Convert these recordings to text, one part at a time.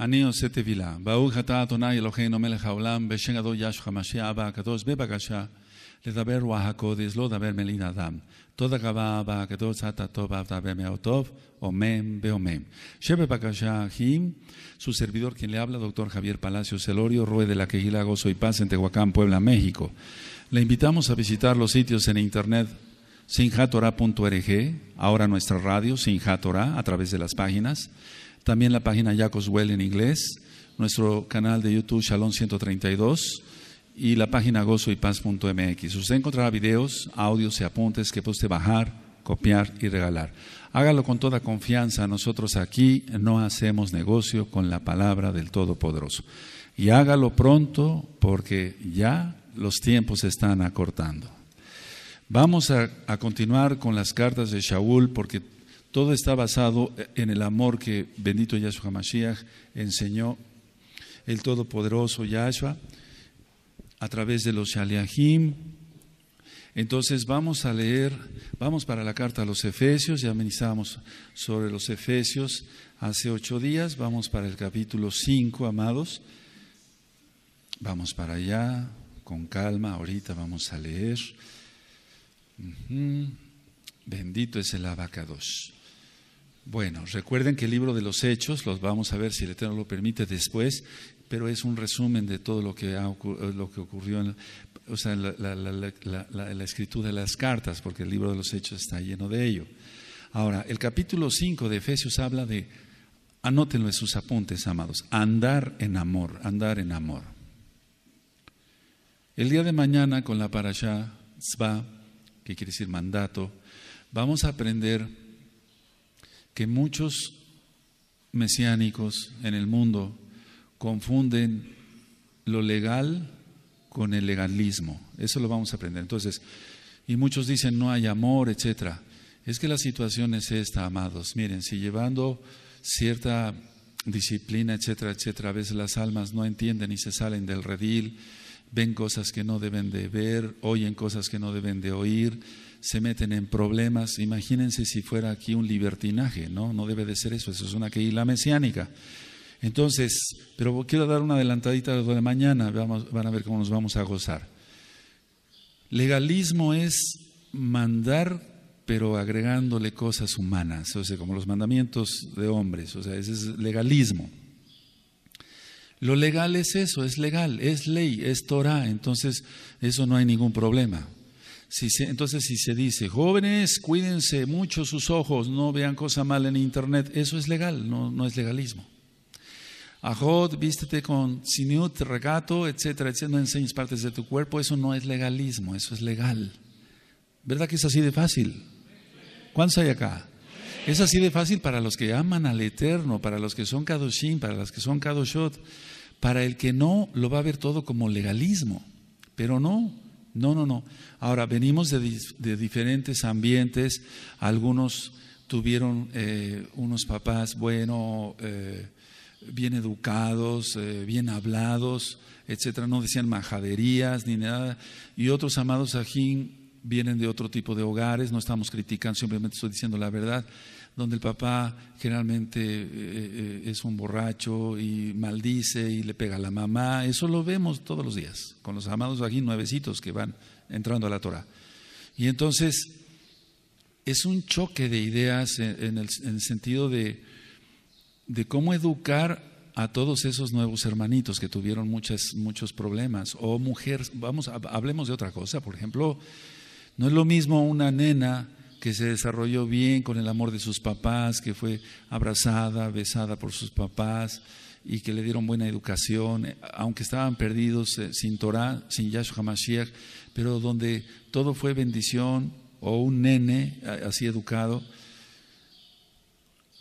אני עושה תבילה. ברוך אתה אדוני אלוהינו מלך העולם, Yashu גדול ישו המשיח אבא הקדוש, בבקשה לדבר רוח הקודש, לא לדבר מלין אדם. תודה רבה אבא הקדוש, אתה טוב, אף דבר מאוד omem beomem. Shebe Jim, su servidor quien le habla, doctor Javier Palacio Celorio, Rue de la Quejila y Paz en Tehuacán, Puebla, México. Le invitamos a visitar los sitios en internet sinjatora.org, ahora nuestra radio Sinjatora, a través de las páginas, también la página Jacob's en inglés, nuestro canal de YouTube Shalom 132 y la página gozoypaz.mx. Usted encontrará videos, audios y apuntes que puede bajar, copiar y regalar. Hágalo con toda confianza. Nosotros aquí no hacemos negocio con la palabra del Todopoderoso. Y hágalo pronto porque ya los tiempos se están acortando. Vamos a, a continuar con las cartas de Shaul porque todo está basado en el amor que bendito Yahshua Mashiach enseñó el todopoderoso Yahshua a través de los Shaliahim. Entonces vamos a leer, vamos para la carta a los Efesios, ya ministramos sobre los Efesios hace ocho días, vamos para el capítulo 5, amados. Vamos para allá, con calma, ahorita vamos a leer. Bendito es el abacados. Bueno, recuerden que el libro de los Hechos, los vamos a ver si el Eterno lo permite después, pero es un resumen de todo lo que, lo que ocurrió en, o sea, la, escritura de las cartas, porque el libro de los Hechos está lleno de ello. Ahora, el capítulo 5 de Efesios habla de, anótenlo en sus apuntes, amados, andar en amor, andar en amor. El día de mañana con la parasha zba, que quiere decir mandato, vamos a aprender que muchos mesiánicos en el mundo confunden lo legal con el legalismo. Eso lo vamos a aprender. Entonces, y muchos dicen no hay amor, etcétera. Es que la situación es esta, amados. Miren, si llevando cierta disciplina, etcétera, etcétera, a veces las almas no entienden y se salen del redil, ven cosas que no deben de ver, oyen cosas que no deben de oír, se meten en problemas. Imagínense si fuera aquí un libertinaje, ¿no? No debe de ser eso, eso es una la mesiánica. Entonces, pero quiero dar una adelantadita de lo de mañana, vamos, van a ver cómo nos vamos a gozar. Legalismo es mandar, pero agregándole cosas humanas, o sea, como los mandamientos de hombres, o sea, ese es legalismo. Lo legal es eso, es legal, es ley, es Torah, entonces eso no hay ningún problema entonces, si se dice, jóvenes, cuídense mucho sus ojos, no vean cosa mal en Internet, eso es legal, no, no es legalismo. Ajod, vístete con Sinut, regato, etcétera, etcétera, no enseñes partes de tu cuerpo, eso no es legalismo, eso es legal. ¿Verdad que es así de fácil? ¿Cuántos hay acá? Es así de fácil para los que aman al Eterno, para los que son Kadoshim, para los que son Kadoshot. Para el que no, lo va a ver todo como legalismo, pero no. No, no, no. Ahora, venimos de, diferentes ambientes. Algunos tuvieron eh, unos papás, bueno, eh, bien educados, eh, bien hablados, etcétera. No decían majaderías ni nada. Y otros amados ajín vienen de otro tipo de hogares. No estamos criticando, simplemente estoy diciendo la verdad donde el papá generalmente eh, eh, es un borracho y maldice y le pega a la mamá. Eso lo vemos todos los días con los amados aquí nuevecitos que van entrando a la Torah. Y entonces es un choque de ideas en, el, sentido de, de cómo educar a todos esos nuevos hermanitos que tuvieron muchas, muchos problemas. O mujeres, vamos, hablemos de otra cosa. Por ejemplo, no es lo mismo una nena que se desarrolló bien con el amor de sus papás, que fue abrazada, besada por sus papás y que le dieron buena educación, eh, aunque estaban perdidos eh, sin Torah, sin Yahshua Mashiach, pero donde todo fue bendición o un nene así educado.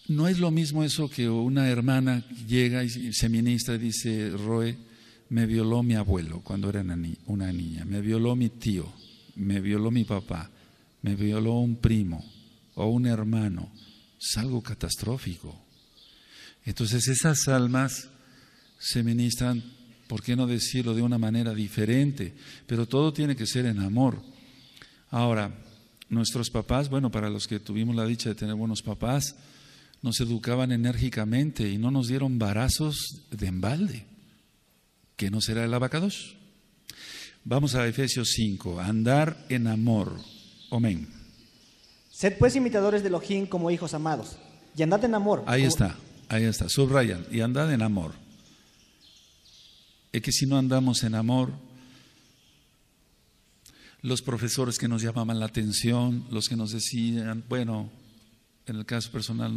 No es lo mismo eso que una hermana llega y se ministra y dice, Roe, me violó mi abuelo cuando era una niña, me violó mi tío, me violó mi papá me violó un primo o un hermano, es algo catastrófico. Entonces esas almas se ministran, ¿por qué no decirlo de una manera diferente? Pero todo tiene que ser en amor. Ahora, nuestros papás, bueno, para los que tuvimos la dicha de tener buenos papás, nos educaban enérgicamente y no nos dieron barazos de embalde, que no será el abacados. Vamos a Efesios 5, andar en amor. Amén. Sed pues imitadores de Elohim como hijos amados y andad en amor. Ahí está, ahí está, subrayan, y andad en amor. Es que si no andamos en amor, los profesores que nos llamaban la atención, los que nos decían, bueno, en el caso personal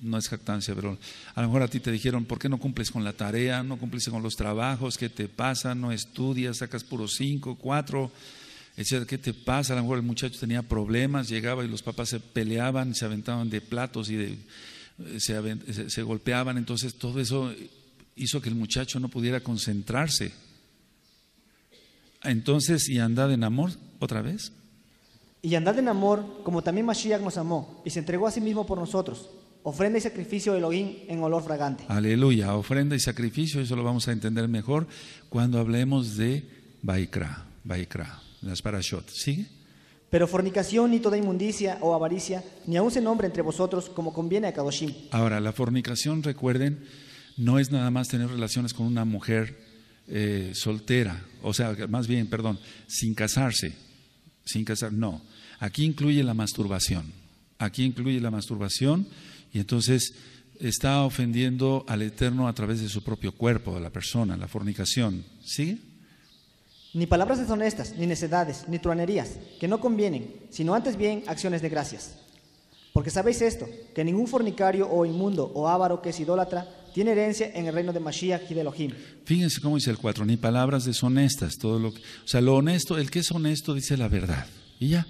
no es jactancia, pero a lo mejor a ti te dijeron, ¿por qué no cumples con la tarea? ¿No cumples con los trabajos? ¿Qué te pasa? ¿No estudias? ¿Sacas puro cinco, cuatro? ¿Qué te pasa? A lo mejor el muchacho tenía problemas, llegaba y los papás se peleaban, se aventaban de platos y se, golpeaban. Entonces todo eso hizo que el muchacho no pudiera concentrarse. Entonces, ¿y andad en amor otra vez? Y andad en amor, como también Mashiach nos amó y se entregó a sí mismo por nosotros. Ofrenda y sacrificio de Elohim en olor fragante. Aleluya, ofrenda y sacrificio, eso lo vamos a entender mejor cuando hablemos de Baikra. Baikra las ¿Sigue? Pero fornicación, ni toda inmundicia o avaricia, ni aún se nombre entre vosotros como conviene a Kadoshim. Ahora, la fornicación, recuerden, no es nada más tener relaciones con una mujer eh, soltera, o sea, más bien, perdón, sin casarse, sin casar, no. Aquí incluye la masturbación, aquí incluye la masturbación y entonces está ofendiendo al Eterno a través de su propio cuerpo, de la persona, la fornicación. ¿Sigue? ni palabras deshonestas, ni necedades, ni truanerías, que no convienen, sino antes bien acciones de gracias. Porque sabéis esto, que ningún fornicario o inmundo o avaro que es idólatra tiene herencia en el reino de Mashiach y de Elohim. Fíjense cómo dice el 4, ni palabras deshonestas, todo lo que, o sea, lo honesto, el que es honesto dice la verdad. Y ya,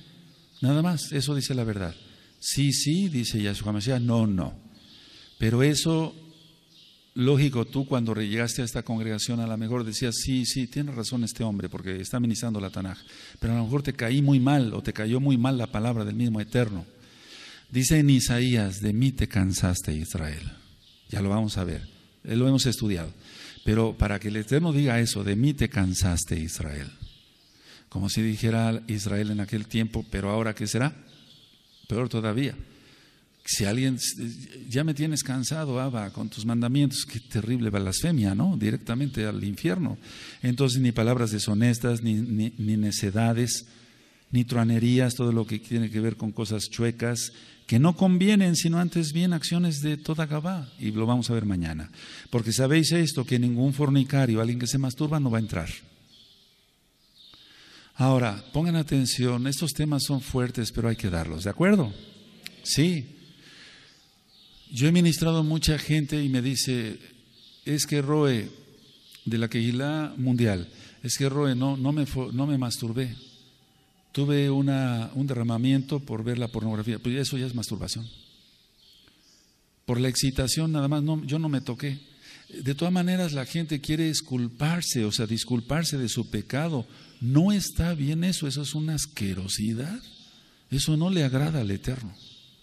nada más, eso dice la verdad. Sí, sí, dice Yahshua Mashiach, no, no. Pero eso lógico, tú cuando llegaste a esta congregación a lo mejor decías, sí, sí, tiene razón este hombre porque está ministrando la Tanaj, pero a lo mejor te caí muy mal o te cayó muy mal la palabra del mismo Eterno. Dice en Isaías, de mí te cansaste Israel. Ya lo vamos a ver, eh, lo hemos estudiado. Pero para que el Eterno diga eso, de mí te cansaste Israel. Como si dijera Israel en aquel tiempo, pero ahora ¿qué será? Peor todavía si alguien, ya me tienes cansado, Abba, con tus mandamientos, qué terrible blasfemia, ¿no? Directamente al infierno. Entonces, ni palabras deshonestas, ni, necedades, ni truanerías, todo lo que tiene que ver con cosas chuecas, que no convienen, sino antes bien acciones de toda Gabá, y lo vamos a ver mañana. Porque sabéis esto, que ningún fornicario, alguien que se masturba, no va a entrar. Ahora, pongan atención, estos temas son fuertes, pero hay que darlos, ¿de acuerdo? Sí, yo he ministrado a mucha gente y me dice, es que Roe, de la Quejilá mundial, es que Roe, no, no, me, no me masturbé. Tuve una, un derramamiento por ver la pornografía. Pues eso ya es masturbación. Por la excitación nada más, no, yo no me toqué. De todas maneras, la gente quiere esculparse, o sea, disculparse de su pecado. No está bien eso, eso es una asquerosidad. Eso no le agrada al Eterno.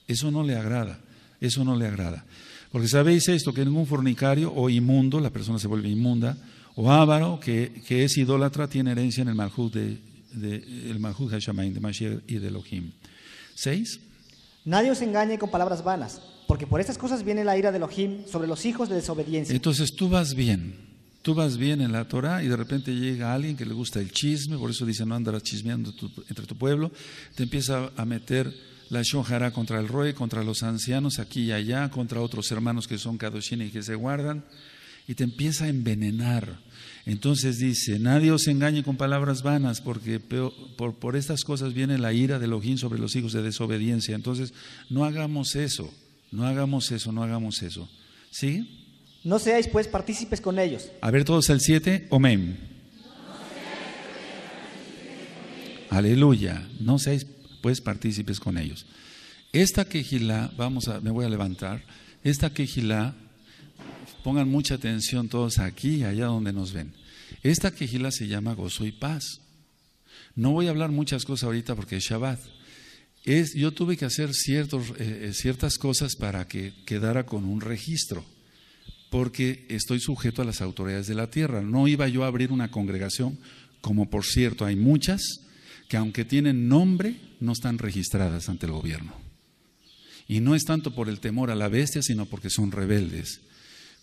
Eso no le agrada. Eso no le agrada. Porque sabéis esto, que ningún fornicario o inmundo, la persona se vuelve inmunda, o ávaro, que, es idólatra, tiene herencia en el Mahud de, de, el de Mashiach y de Elohim. Seis. Nadie os engañe con palabras vanas, porque por estas cosas viene la ira de Elohim sobre los hijos de desobediencia. Entonces tú vas bien, tú vas bien en la Torah y de repente llega alguien que le gusta el chisme, por eso dice no andarás chismeando entre tu pueblo, te empieza a meter la Shohara contra el rey, contra los ancianos aquí y allá, contra otros hermanos que son Kadoshini y que se guardan, y te empieza a envenenar. Entonces dice, nadie os engañe con palabras vanas, porque por, estas cosas viene la ira de ojín sobre los hijos de desobediencia. Entonces, no hagamos eso, no hagamos eso, no hagamos eso. ¿Sí? No seáis pues partícipes con ellos. A ver todos el 7, omen. Aleluya, no seáis pues partícipes con ellos. Esta quejilá, vamos a, me voy a levantar, esta quejilá, pongan mucha atención todos aquí allá donde nos ven. Esta quejilá se llama gozo y paz. No voy a hablar muchas cosas ahorita porque es Shabbat. Es, yo tuve que hacer ciertos, eh, eh, ciertas cosas para que quedara con un registro, porque estoy sujeto a las autoridades de la tierra. No iba yo a abrir una congregación, como por cierto hay muchas, que aunque tienen nombre, no están registradas ante el gobierno. Y no es tanto por el temor a la bestia, sino porque son rebeldes.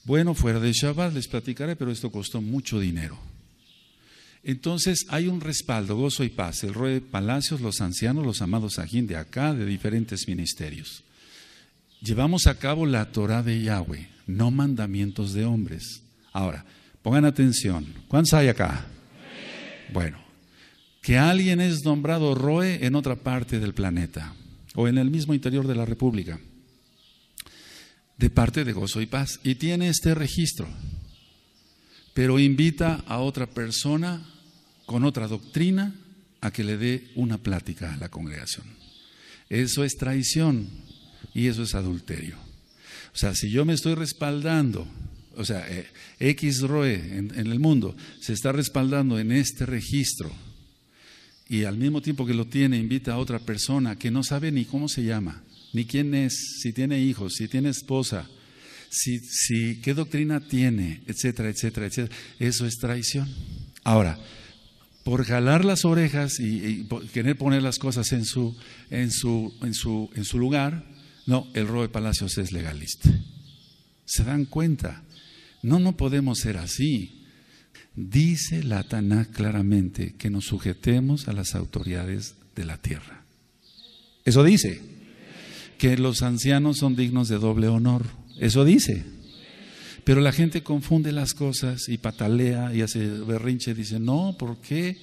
Bueno, fuera de Shabbat les platicaré, pero esto costó mucho dinero. Entonces hay un respaldo, gozo y paz, el rey de palacios, los ancianos, los amados ajín de acá, de diferentes ministerios. Llevamos a cabo la Torah de Yahweh, no mandamientos de hombres. Ahora, pongan atención, ¿cuántos hay acá? Bueno, que alguien es nombrado Roe en otra parte del planeta o en el mismo interior de la República, de parte de Gozo y Paz, y tiene este registro, pero invita a otra persona con otra doctrina a que le dé una plática a la congregación. Eso es traición y eso es adulterio. O sea, si yo me estoy respaldando o sea, eh, X Roe en, el mundo se está respaldando en este registro y al mismo tiempo que lo tiene invita a otra persona que no sabe ni cómo se llama, ni quién es, si tiene hijos, si tiene esposa, si, si qué doctrina tiene, etcétera, etcétera, etcétera. Eso es traición. Ahora, por jalar las orejas y, querer poner las cosas en su, en su, en su lugar, no, el robo de palacios es legalista. ¿Se dan cuenta? No, no podemos ser así. Dice la Taná claramente que nos sujetemos a las autoridades de la tierra. Eso dice. Que los ancianos son dignos de doble honor. Eso dice. Pero la gente confunde las cosas y patalea y hace berrinche. Dice, no, ¿por qué?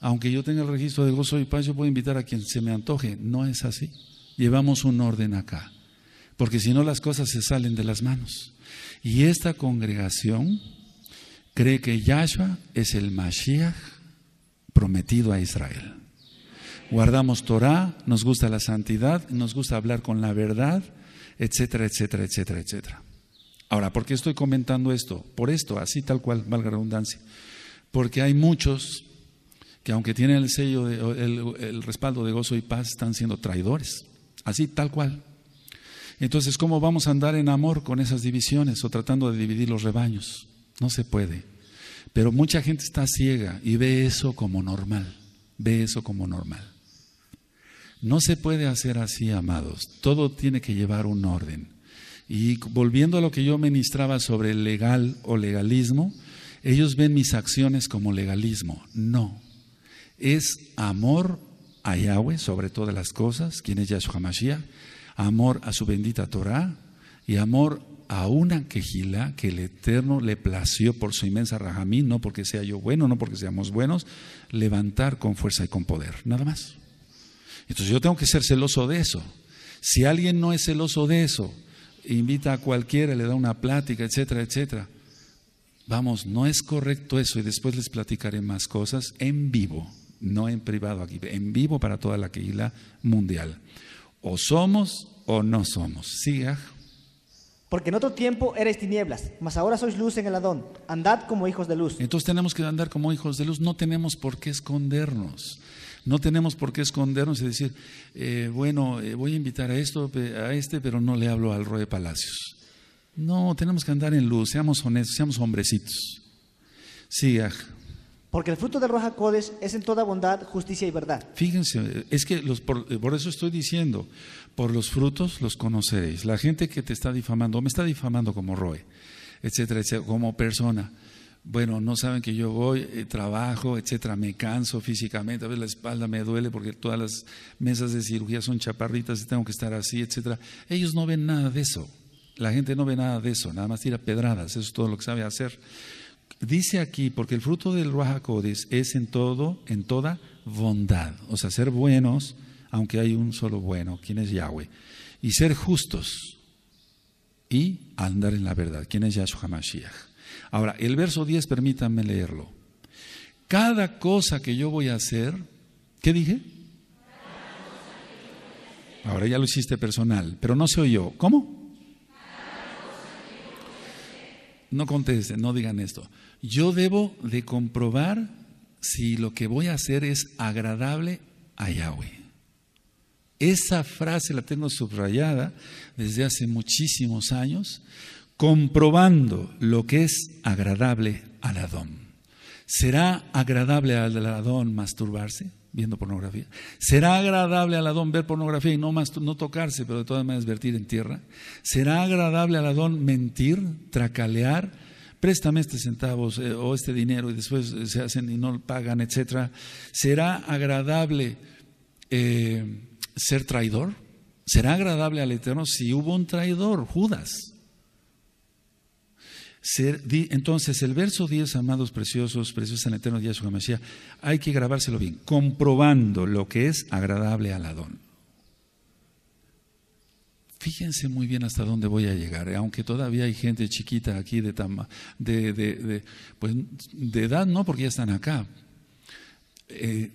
Aunque yo tenga el registro de gozo y paz, yo puedo invitar a quien se me antoje. No es así. Llevamos un orden acá. Porque si no, las cosas se salen de las manos. Y esta congregación cree que Yahshua es el Mashiach prometido a Israel. Guardamos Torah, nos gusta la santidad, nos gusta hablar con la verdad, etcétera, etcétera, etcétera, etcétera. Ahora, ¿por qué estoy comentando esto? Por esto, así tal cual, valga redundancia. Porque hay muchos que aunque tienen el sello, de, el respaldo de gozo y paz, están siendo traidores. Así tal cual. Entonces, ¿cómo vamos a andar en amor con esas divisiones o tratando de dividir los rebaños? No se puede. Pero mucha gente está ciega y ve eso como normal. Ve eso como normal. No se puede hacer así, amados. Todo tiene que llevar un orden. Y volviendo a lo que yo ministraba sobre el legal o legalismo, ellos ven mis acciones como legalismo. No. Es amor a Yahweh sobre todas las cosas, quien es Yahshua Mashiach, amor a su bendita Torah y amor a una quejila que el Eterno le plació por su inmensa rajamín, no porque sea yo bueno, no porque seamos buenos, levantar con fuerza y con poder, nada más. Entonces yo tengo que ser celoso de eso. Si alguien no es celoso de eso, invita a cualquiera, le da una plática, etcétera, etcétera. Vamos, no es correcto eso y después les platicaré más cosas en vivo, no en privado aquí, en vivo para toda la quejila mundial. O somos o no somos. Siga. Porque en otro tiempo erais tinieblas, mas ahora sois luz en el Adón. Andad como hijos de luz. Entonces tenemos que andar como hijos de luz. No tenemos por qué escondernos. No tenemos por qué escondernos y decir, eh, bueno, eh, voy a invitar a esto, a este, pero no le hablo al rey de Palacios. No, tenemos que andar en luz. Seamos honestos, seamos hombrecitos. Sí, ajá. Ah, porque el fruto de Roja Codes es en toda bondad, justicia y verdad. Fíjense, es que los, eh, por, eso estoy diciendo, por los frutos los conoceréis. La gente que te está difamando, me está difamando como Roe, etcétera, etcétera, como persona. Bueno, no saben que yo voy, eh, trabajo, etcétera, me canso físicamente, a veces la espalda me duele porque todas las mesas de cirugía son chaparritas y tengo que estar así, etcétera. Ellos no ven nada de eso. La gente no ve nada de eso, nada más tira pedradas, eso es todo lo que sabe hacer. Dice aquí, porque el fruto del Ruajacodes es en todo, en toda bondad. O sea, ser buenos, aunque hay un solo bueno, quien es Yahweh. Y ser justos y andar en la verdad, ¿Quién es Yahshua Mashiach. Ahora, el verso 10, permítanme leerlo. Cada cosa que yo voy a hacer, ¿qué dije? Ahora ya lo hiciste personal, pero no soy yo. ¿Cómo? No contesten, no digan esto yo debo de comprobar si lo que voy a hacer es agradable a Yahweh. Esa frase la tengo subrayada desde hace muchísimos años, comprobando lo que es agradable al Adón. ¿Será agradable al Adón masturbarse viendo pornografía? ¿Será agradable al Adón ver pornografía y no, no tocarse, pero de todas maneras vertir en tierra? ¿Será agradable al Adón mentir, tracalear, préstame este centavos eh, o este dinero y después eh, se hacen y no pagan, etcétera, ¿será agradable eh, ser traidor? ¿Será agradable al Eterno si hubo un traidor, Judas? entonces, el verso 10, amados preciosos, preciosos en el Eterno hay que grabárselo bien, comprobando lo que es agradable al Adón. Fíjense muy bien hasta dónde voy a llegar, eh, aunque todavía hay gente chiquita aquí de, de, de, pues, de edad, no, porque ya están acá. Eh,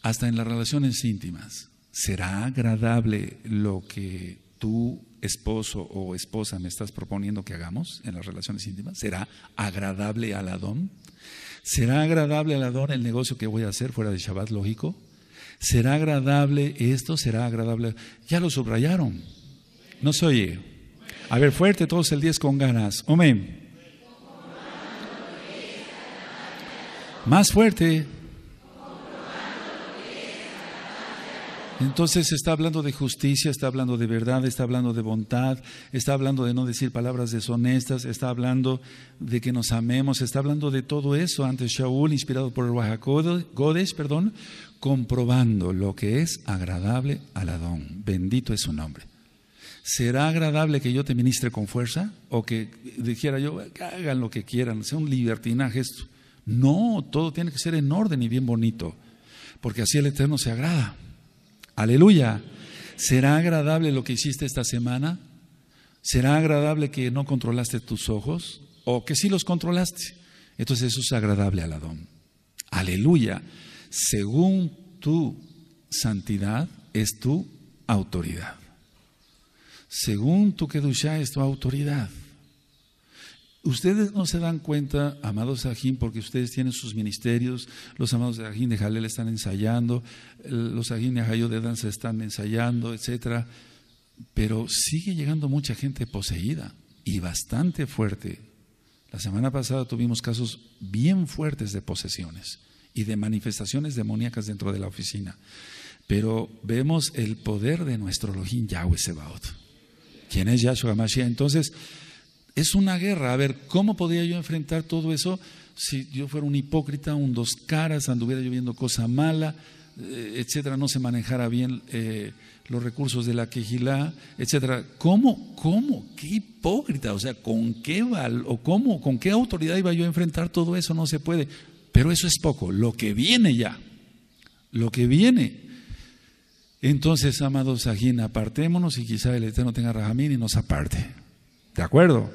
hasta en las relaciones íntimas, ¿será agradable lo que tu esposo o esposa, me estás proponiendo que hagamos en las relaciones íntimas? ¿Será agradable al Adón? ¿Será agradable al Adón el negocio que voy a hacer fuera de Shabbat, lógico? ¿Será agradable esto? ¿Será agradable? Ya lo subrayaron. No se oye. A ver, fuerte todos el 10 con ganas. Amén. Más fuerte. Entonces está hablando de justicia, está hablando de verdad, está hablando de bondad, está hablando de no decir palabras deshonestas, está hablando de que nos amemos, está hablando de todo eso antes Shaul, inspirado por el Godes, perdón, comprobando lo que es agradable al Adón. Bendito es su nombre. ¿será agradable que yo te ministre con fuerza? ¿O que dijera yo, hagan lo que quieran, sea un libertinaje esto? No, todo tiene que ser en orden y bien bonito, porque así el Eterno se agrada. Aleluya. ¿Será agradable lo que hiciste esta semana? ¿Será agradable que no controlaste tus ojos? ¿O que sí los controlaste? Entonces eso es agradable al Adón. Aleluya. Según tu santidad es tu autoridad según tu Kedushá es tu autoridad. Ustedes no se dan cuenta, amados Ajín, porque ustedes tienen sus ministerios, los amados de Ajín de Jalel están ensayando, los Ajín de Ajayo de Danza están ensayando, etc. pero sigue llegando mucha gente poseída y bastante fuerte. La semana pasada tuvimos casos bien fuertes de posesiones y de manifestaciones demoníacas dentro de la oficina, pero vemos el poder de nuestro Elohim Yahweh Sebaot. ¿Quién es Yahshua Mashiach? Entonces, es una guerra. A ver, ¿cómo podría yo enfrentar todo eso si yo fuera un hipócrita, un dos caras, anduviera yo viendo cosa mala, eh, etcétera, no se manejara bien eh, los recursos de la quejilá, etcétera? ¿Cómo, cómo, qué hipócrita? O sea, ¿con qué val o cómo, con qué autoridad iba yo a enfrentar todo eso? No se puede. Pero eso es poco. Lo que viene ya, lo que viene entonces, amados Sajín, apartémonos y quizá el Eterno tenga rajamín y nos aparte. ¿De acuerdo?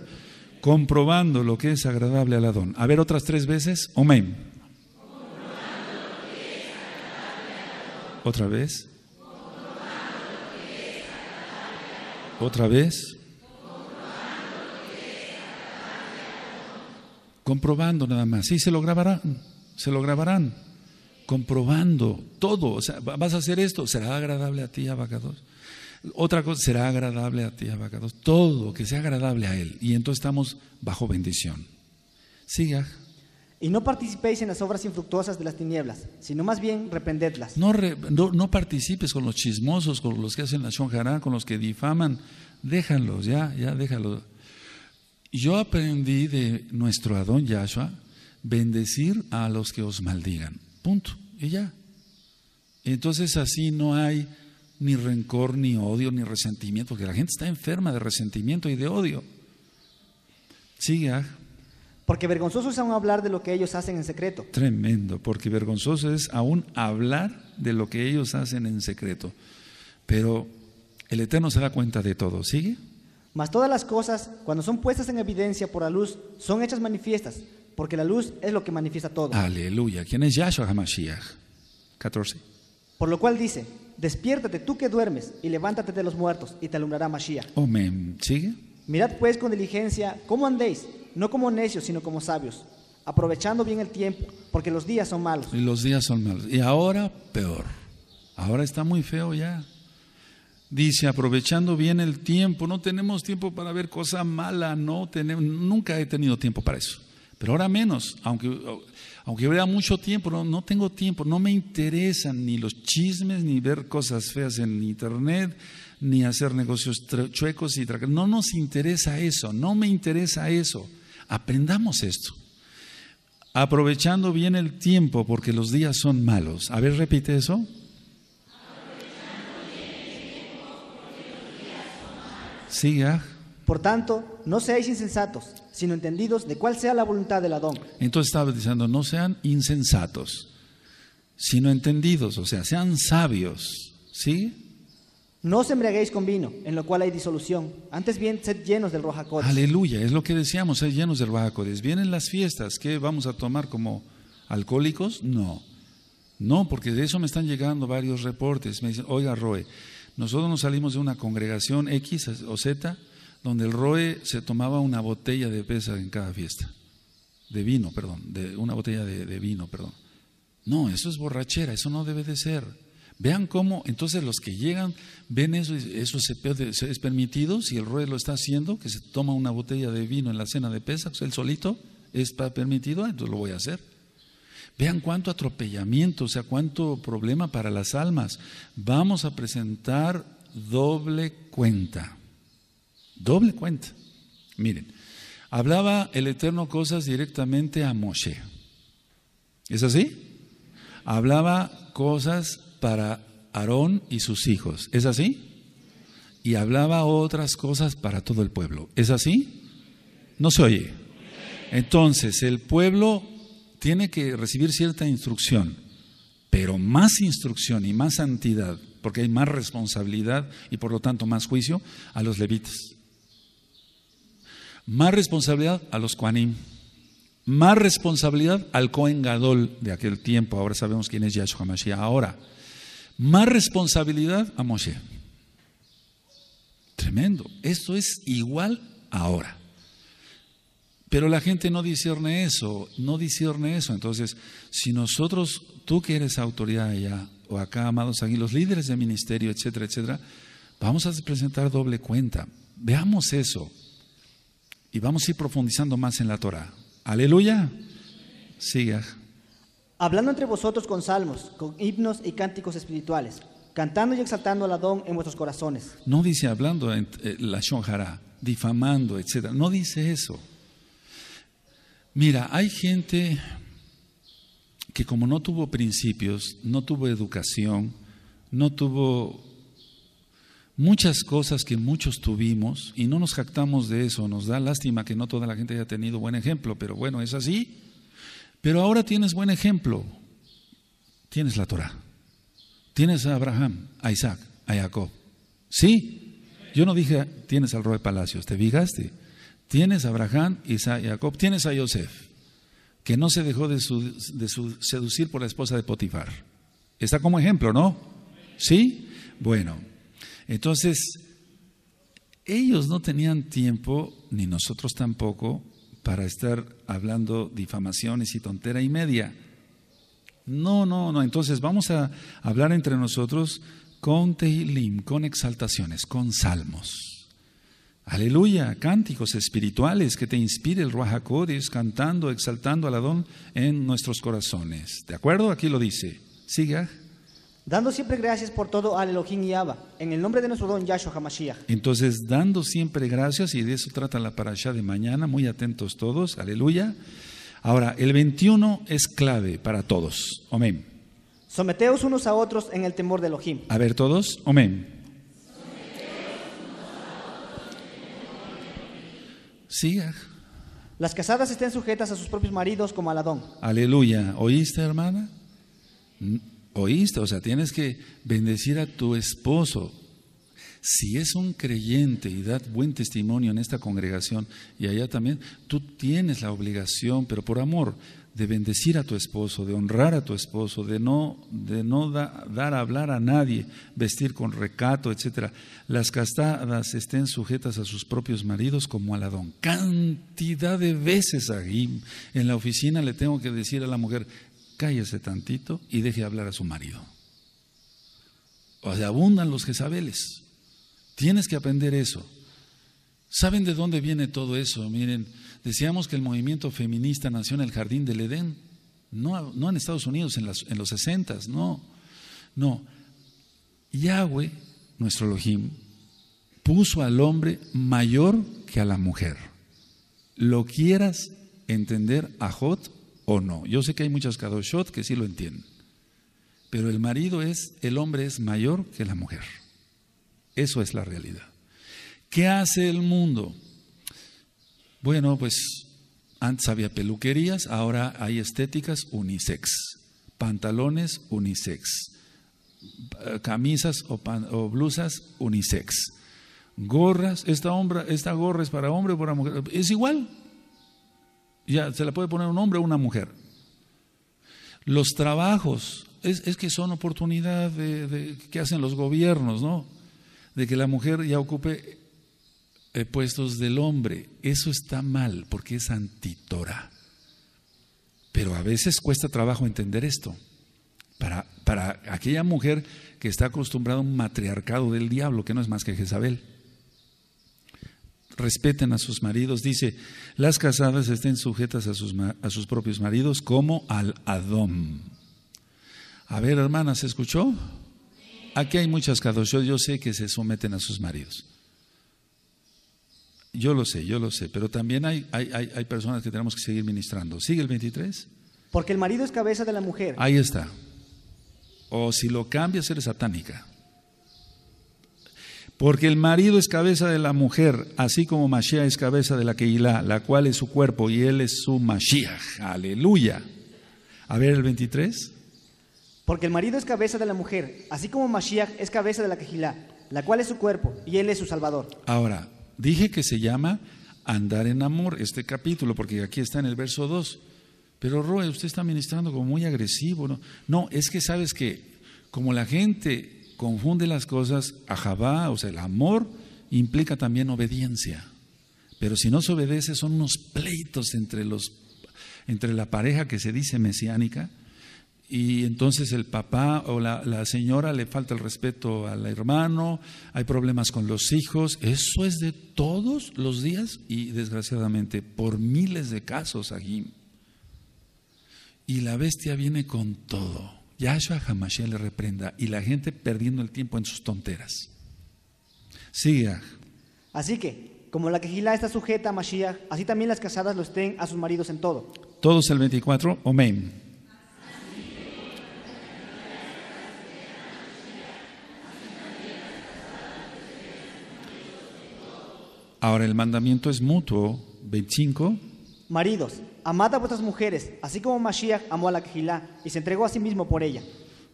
Comprobando lo que es agradable al Adón. A ver otras tres veces. Omen. Otra vez. Otra vez. Comprobando nada más. Sí, se lo grabarán. Se lo grabarán comprobando todo. O sea, vas a hacer esto, será agradable a ti, abacados. Otra cosa, será agradable a ti, abacados. Todo, que sea agradable a Él. Y entonces estamos bajo bendición. Siga. Y no participéis en las obras infructuosas de las tinieblas, sino más bien rependedlas No, no, participes con los chismosos, con los que hacen la shonjará, con los que difaman. Déjanlos, ya, ya, déjalos. Yo aprendí de nuestro Adón Yahshua bendecir a los que os maldigan. Punto. Y ya. Entonces así no hay ni rencor, ni odio, ni resentimiento, porque la gente está enferma de resentimiento y de odio. Sigue. Ah. Porque vergonzoso es aún hablar de lo que ellos hacen en secreto. Tremendo, porque vergonzoso es aún hablar de lo que ellos hacen en secreto. Pero el Eterno se da cuenta de todo. ¿Sigue? Mas todas las cosas, cuando son puestas en evidencia por la luz, son hechas manifiestas, porque la luz es lo que manifiesta todo. Aleluya. ¿Quién es Yahshua HaMashiach? 14. Por lo cual dice, despiértate tú que duermes y levántate de los muertos y te alumbrará Mashiach. Amén. ¿Sigue? Mirad pues con diligencia cómo andéis, no como necios, sino como sabios, aprovechando bien el tiempo, porque los días son malos. Y los días son malos. Y ahora peor. Ahora está muy feo ya. Dice, aprovechando bien el tiempo, no tenemos tiempo para ver cosa mala, no tenemos, nunca he tenido tiempo para eso. Pero ahora menos, aunque, aunque hubiera mucho tiempo, no, tengo tiempo, no me interesan ni los chismes, ni ver cosas feas en internet, ni hacer negocios chuecos y No nos interesa eso, no me interesa eso. Aprendamos esto. Aprovechando bien el tiempo, porque los días son malos. A ver, repite eso. Siga. Ah. Por tanto, no seáis insensatos, sino entendidos de cuál sea la voluntad del Adón. Entonces estaba diciendo, no sean insensatos, sino entendidos, o sea, sean sabios, ¿sí? No os embriaguéis con vino, en lo cual hay disolución. Antes bien, sed llenos del Rojacodes. Aleluya, es lo que decíamos, sed llenos del Rojacodes. Vienen las fiestas, que vamos a tomar como alcohólicos? No. No, porque de eso me están llegando varios reportes. Me dicen, oiga, Roe, nosotros nos salimos de una congregación X o Z donde el Roe se tomaba una botella de pesa en cada fiesta, de vino, perdón, de una botella de, vino, perdón. No, eso es borrachera, eso no debe de ser. Vean cómo, entonces los que llegan ven eso, eso es permitido, si el roe lo está haciendo, que se toma una botella de vino en la cena de pesa, pues, él solito, es permitido, ah, entonces lo voy a hacer. Vean cuánto atropellamiento, o sea, cuánto problema para las almas. Vamos a presentar doble cuenta. Doble cuenta. Miren, hablaba el Eterno cosas directamente a Moshe. ¿Es así? Hablaba cosas para Aarón y sus hijos. ¿Es así? Y hablaba otras cosas para todo el pueblo. ¿Es así? No se oye. Entonces, el pueblo tiene que recibir cierta instrucción, pero más instrucción y más santidad, porque hay más responsabilidad y por lo tanto más juicio a los levitas. Más responsabilidad a los Quanim, Más responsabilidad al Cohen Gadol de aquel tiempo. Ahora sabemos quién es Yahshua Mashiach. Ahora, más responsabilidad a Moshe. Tremendo. Esto es igual ahora. Pero la gente no discierne eso, no discierne eso. Entonces, si nosotros, tú que eres autoridad allá, o acá, amados aquí, los líderes de ministerio, etcétera, etcétera, vamos a presentar doble cuenta. Veamos eso. Y vamos a ir profundizando más en la torá Aleluya. Siga. Hablando entre vosotros con salmos, con himnos y cánticos espirituales, cantando y exaltando al Adón en vuestros corazones. No dice hablando en eh, la Shonjara, difamando, etc. No dice eso. Mira, hay gente que como no tuvo principios, no tuvo educación, no tuvo muchas cosas que muchos tuvimos, y no nos jactamos de eso, nos da lástima que no toda la gente haya tenido buen ejemplo, pero bueno, es así. Pero ahora tienes buen ejemplo. Tienes la Torah. Tienes a Abraham, a Isaac, a Jacob. ¿Sí? Yo no dije, tienes al rey Palacios, te vigaste, Tienes a Abraham, Isaac y Jacob. Tienes a Joseph, que no se dejó de, seducir por la esposa de Potifar. Está como ejemplo, ¿no? ¿Sí? Bueno. Entonces, ellos no tenían tiempo, ni nosotros tampoco, para estar hablando difamaciones y tontera y media. No, no, no. Entonces vamos a hablar entre nosotros con Tehilim, con exaltaciones, con salmos. Aleluya, cánticos espirituales que te inspire el Ruajacodes cantando, exaltando al Adón en nuestros corazones. ¿De acuerdo? Aquí lo dice. Siga. Dando siempre gracias por todo al Elohim y Abba, en el nombre de nuestro don Yahshua HaMashiach. Entonces, dando siempre gracias, y de eso trata la parasha de mañana, muy atentos todos, aleluya. Ahora, el 21 es clave para todos, amén. Someteos unos a otros en el temor de Elohim. A ver todos, amén. Siga. Ah. Las casadas estén sujetas a sus propios maridos como al Adón. Aleluya. ¿Oíste, hermana? Oíste, o sea, tienes que bendecir a tu esposo. Si es un creyente y da buen testimonio en esta congregación y allá también, tú tienes la obligación, pero por amor, de bendecir a tu esposo, de honrar a tu esposo, de no, de no dar a hablar a nadie, vestir con recato, etc. Las castadas estén sujetas a sus propios maridos como don. Cantidad de veces ahí en la oficina le tengo que decir a la mujer, cállese tantito y deje hablar a su marido. O sea, abundan los Jezabeles. Tienes que aprender eso. ¿Saben de dónde viene todo eso? Miren, decíamos que el movimiento feminista nació en el jardín del Edén, no, no en Estados Unidos, en, en los 60, no. No. Yahweh, nuestro Elohim, puso al hombre mayor que a la mujer. Lo quieras entender, Jot? o no. Yo sé que hay muchas Kadoshot que sí lo entienden. Pero el marido es, el hombre es mayor que la mujer. Eso es la realidad. ¿Qué hace el mundo? Bueno, pues antes había peluquerías, ahora hay estéticas unisex, pantalones unisex, camisas o, blusas unisex, gorras, esta, hombre esta gorra es para hombre o para mujer, es igual, ya, se la puede poner un hombre o una mujer. Los trabajos, es, que son oportunidad de, que hacen los gobiernos, ¿no? De que la mujer ya ocupe eh, puestos del hombre. Eso está mal porque es antitora Pero a veces cuesta trabajo entender esto. Para, para aquella mujer que está acostumbrada a un matriarcado del diablo, que no es más que Jezabel respeten a sus maridos. Dice, las casadas estén sujetas a sus, a sus propios maridos como al Adón. A ver, hermanas, ¿se escuchó? Aquí hay muchas casadas yo sé que se someten a sus maridos. Yo lo sé, yo lo sé, pero también hay, hay, hay personas que tenemos que seguir ministrando. ¿Sigue el 23? Porque el marido es cabeza de la mujer. Ahí está. O si lo cambias, eres satánica. Porque el marido es cabeza de la mujer, así como Mashiach es cabeza de la Keilah, la cual es su cuerpo y él es su Mashiach. Aleluya. A ver el 23. Porque el marido es cabeza de la mujer, así como Mashiach es cabeza de la Keilah, la cual es su cuerpo y él es su salvador. Ahora, dije que se llama andar en amor este capítulo, porque aquí está en el verso 2. Pero Roe, usted está ministrando como muy agresivo, ¿no? No, es que sabes que como la gente confunde las cosas, Javá, o sea, el amor implica también obediencia. Pero si no se obedece, son unos pleitos entre, los, entre la pareja que se dice mesiánica, y entonces el papá o la, señora le falta el respeto al hermano, hay problemas con los hijos, eso es de todos los días y desgraciadamente por miles de casos aquí. Y la bestia viene con todo. Yahshua Hamashiach le reprenda y la gente perdiendo el tiempo en sus tonteras. Sigue. Así que, como la quejilá está sujeta a Mashiach, así también las casadas lo estén a sus maridos en todo. Todos el 24, amén. Ahora el mandamiento es mutuo, 25. Maridos, amad a vuestras mujeres, así como Mashiach amó a la Kejilá y se entregó a sí mismo por ella.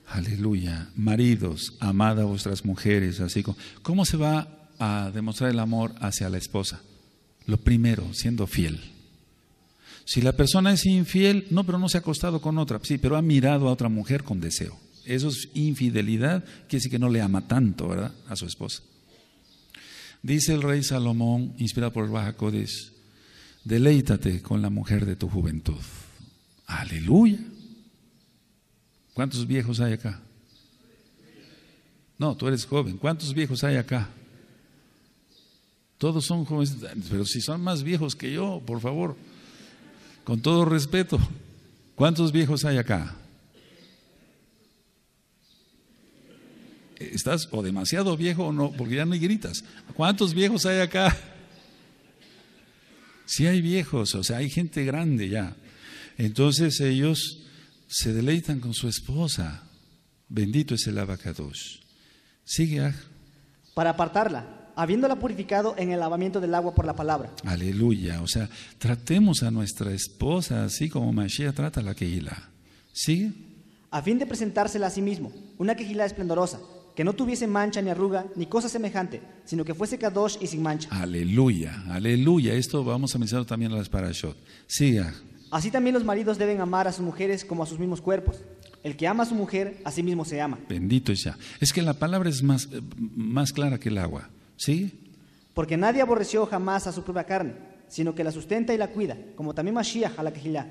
Aleluya. Maridos, amad a vuestras mujeres, así como... ¿Cómo se va a demostrar el amor hacia la esposa? Lo primero, siendo fiel. Si la persona es infiel, no, pero no se ha acostado con otra, sí, pero ha mirado a otra mujer con deseo. Eso es infidelidad, quiere decir que no le ama tanto, ¿verdad? A su esposa. Dice el rey Salomón, inspirado por el Bajacodes, deleítate con la mujer de tu juventud. Aleluya. ¿Cuántos viejos hay acá? No, tú eres joven. ¿Cuántos viejos hay acá? Todos son jóvenes, pero si son más viejos que yo, por favor, con todo respeto, ¿cuántos viejos hay acá? ¿Estás o demasiado viejo o no? Porque ya no gritas. ¿Cuántos viejos hay acá? Si hay viejos, o sea, hay gente grande ya. Entonces ellos se deleitan con su esposa. Bendito es el abacados. Sigue. Ah. Para apartarla, habiéndola purificado en el lavamiento del agua por la palabra. Aleluya. O sea, tratemos a nuestra esposa así como Mashiach trata a la quejila. Sigue. A fin de presentársela a sí mismo, una quejila esplendorosa, no tuviese mancha ni arruga ni cosa semejante, sino que fuese kadosh y sin mancha. Aleluya, aleluya. Esto vamos a mencionar también a las parashot. Siga. Así también los maridos deben amar a sus mujeres como a sus mismos cuerpos. El que ama a su mujer, a sí mismo se ama. Bendito sea. Es que la palabra es más, eh, más clara que el agua. ¿Sí? Porque nadie aborreció jamás a su propia carne, sino que la sustenta y la cuida, como también Mashiach a la quejilá.